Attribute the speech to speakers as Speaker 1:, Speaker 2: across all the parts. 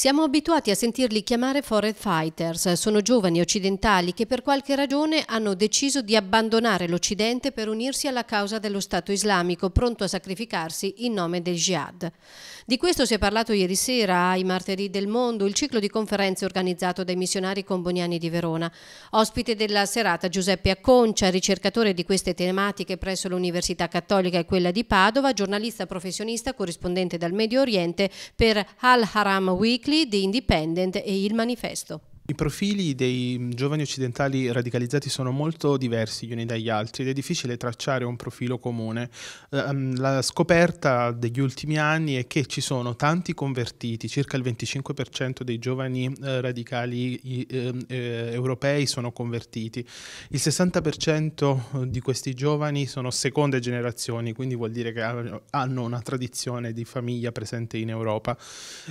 Speaker 1: Siamo abituati a sentirli chiamare foreign fighters, sono giovani occidentali che per qualche ragione hanno deciso di abbandonare l'Occidente per unirsi alla causa dello Stato islamico, pronto a sacrificarsi in nome del jihad. Di questo si è parlato ieri sera ai Martedì del Mondo, il ciclo di conferenze organizzato dai missionari comboniani di Verona. Ospite della serata Giuseppe Acconcia, ricercatore di queste tematiche presso l'Università Cattolica e quella di Padova, giornalista professionista corrispondente dal Medio Oriente per Al Haram Weekly Weekly, The Independent e Il Manifesto.
Speaker 2: I profili dei mm, giovani occidentali radicalizzati sono molto diversi gli uni dagli altri ed è difficile tracciare un profilo comune. Eh, mm, la scoperta degli ultimi anni è che ci sono tanti convertiti, circa il 25% dei giovani eh, radicali ehm, eh, europei sono convertiti, il 60% di questi giovani sono seconde generazioni, quindi vuol dire che hanno una tradizione di famiglia presente in Europa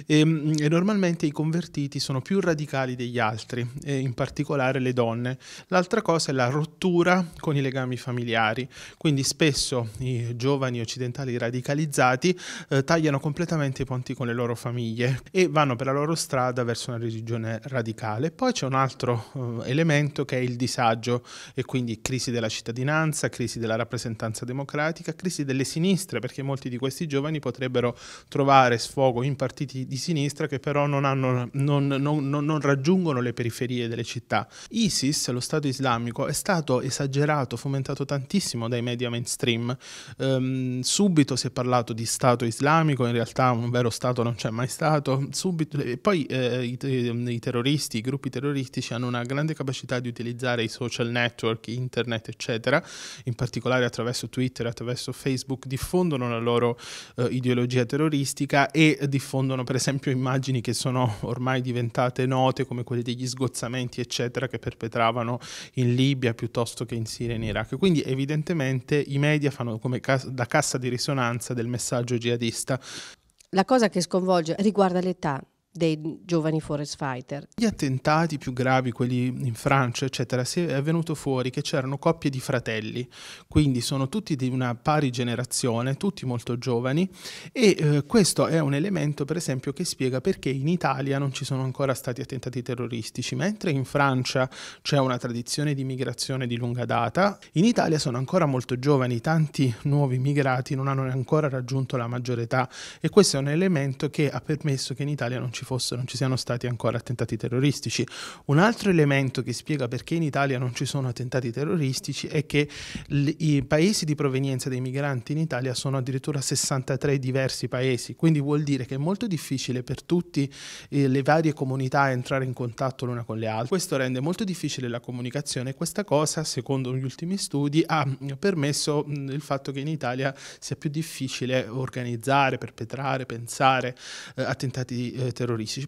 Speaker 2: e, ehm, e normalmente i convertiti sono più radicali degli altri altri, e in particolare le donne. L'altra cosa è la rottura con i legami familiari, quindi spesso i giovani occidentali radicalizzati eh, tagliano completamente i ponti con le loro famiglie e vanno per la loro strada verso una religione radicale. Poi c'è un altro eh, elemento che è il disagio e quindi crisi della cittadinanza, crisi della rappresentanza democratica, crisi delle sinistre, perché molti di questi giovani potrebbero trovare sfogo in partiti di sinistra che però non, hanno, non, non, non raggiungono sono le periferie delle città. ISIS, lo Stato islamico, è stato esagerato, fomentato tantissimo dai media mainstream. Um, subito si è parlato di Stato islamico, in realtà un vero Stato non c'è mai stato. Subito, e poi eh, i, i terroristi, i gruppi terroristici hanno una grande capacità di utilizzare i social network, internet, eccetera, in particolare attraverso Twitter, attraverso Facebook, diffondono la loro eh, ideologia terroristica e diffondono per esempio immagini che sono ormai diventate note come quelle di degli sgozzamenti eccetera che perpetravano in Libia piuttosto che in Siria e in Iraq. Quindi evidentemente i media fanno come cas da cassa di risonanza del messaggio jihadista.
Speaker 1: La cosa che sconvolge riguarda l'età dei giovani forest fighter.
Speaker 2: Gli attentati più gravi, quelli in Francia, eccetera, si è venuto fuori che c'erano coppie di fratelli, quindi sono tutti di una pari generazione, tutti molto giovani e eh, questo è un elemento, per esempio, che spiega perché in Italia non ci sono ancora stati attentati terroristici, mentre in Francia c'è una tradizione di migrazione di lunga data, in Italia sono ancora molto giovani, tanti nuovi migrati non hanno ancora raggiunto la maggiore età e questo è un elemento che ha permesso che in Italia non ci ci, fossero, non ci siano stati ancora attentati terroristici. Un altro elemento che spiega perché in Italia non ci sono attentati terroristici è che i paesi di provenienza dei migranti in Italia sono addirittura 63 diversi paesi, quindi vuol dire che è molto difficile per tutte eh, le varie comunità entrare in contatto l'una con le altre. Questo rende molto difficile la comunicazione e questa cosa, secondo gli ultimi studi, ha mm, permesso mh, mm, il fatto che in Italia sia più difficile organizzare, perpetrare, pensare eh, attentati eh, terroristici terroristici